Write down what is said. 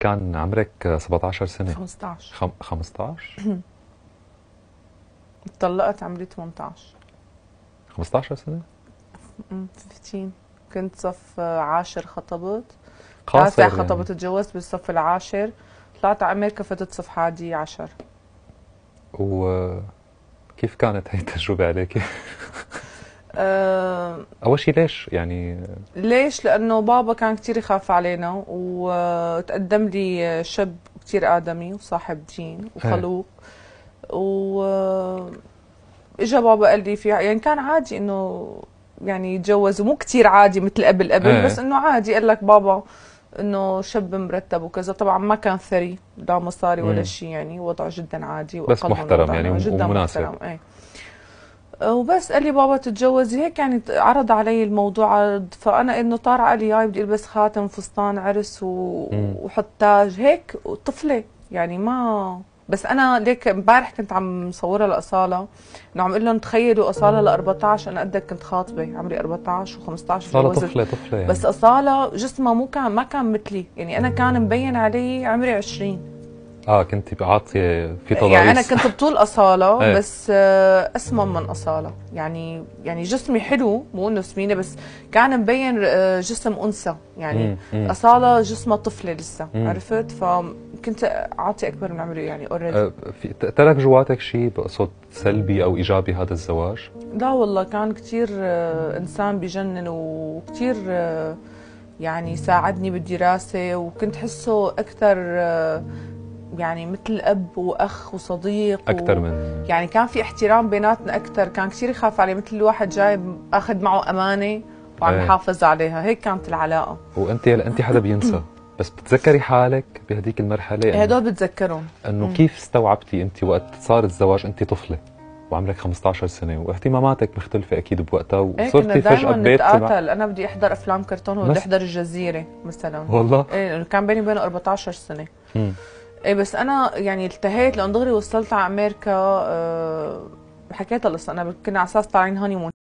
كان عمرك 17 سنة 15 15 اتطلقت عمري 18 15 سنة 15 كنت صف عاشر خطبت تاسع يعني. خطبت تجوزت بالصف العاشر طلعت على امريكا فتت صف حادي عشر وكيف كانت هي التجربة عليك؟ أه اول شيء ليش يعني ليش لانه بابا كان كثير يخاف علينا وتقدم لي شاب كثير ادمي وصاحب دين وخلوق و اجى بابا قال لي في يعني كان عادي انه يعني يتجوز مو كثير عادي مثل قبل قبل إيه. بس انه عادي قال لك بابا انه شاب مرتب وكذا طبعا ما كان ثري لا مصاري ولا إيه. شيء يعني وضع جدا عادي بس محترم يعني جدا ومناسب محترم. ايه. وبس قال لي بابا تتجوزي هيك يعني عرض علي الموضوع عرض فانا انه طار قال لي هاي بدي البس خاتم فستان عرس و... وحط تاج هيك طفله يعني ما بس انا ليك امبارح كنت عم صورها لاصاله انه عم اقول لهم تخيلوا اصاله ل 14 انا قدك كنت خاطبه عمري 14 و15 اصاله طفله طفله يعني. بس اصاله جسمها مو كان ما كان مثلي يعني انا كان مبين علي عمري 20 اه كنت عاطيه في تضاريس يعني انا كنت بطول اصاله إيه. بس بس آه، اسمن من اصاله يعني يعني جسمي حلو مو انه سمينه بس كان مبين آه، جسم انثى يعني مم. اصاله جسمها طفله لسه مم. عرفت فكنت عاطي اكبر من عمري يعني اوريدي اه ترك جواتك شيء بقصد سلبي او ايجابي هذا الزواج؟ لا والله كان كثير آه، انسان بجنن وكثير يعني ساعدني بالدراسه وكنت حسه اكثر يعني مثل اب واخ وصديق اكثر و... من يعني كان في احترام بيناتنا اكثر كان كثير يخاف علي مثل الواحد جاي اخذ معه امانه وعم ايه. عليها هيك كانت العلاقه وانت هلا انت حدا بينسى بس بتتذكري حالك بهديك المرحله إيه، هدول بتذكرهم انه كيف استوعبتي انت وقت صار الزواج انت طفله وعمرك 15 سنه واهتماماتك مختلفه اكيد بوقتها إيه، وصرتي إيه فجاه ببيت نتقاتل مع... انا بدي احضر افلام كرتون وبدي احضر الجزيره مثلا والله ايه كان بيني وبينه 14 سنه مم. إيه، بس انا يعني التهيت لان دغري وصلت على امريكا آه، حكيت لسه انا كنا على اساس طالعين هاني مون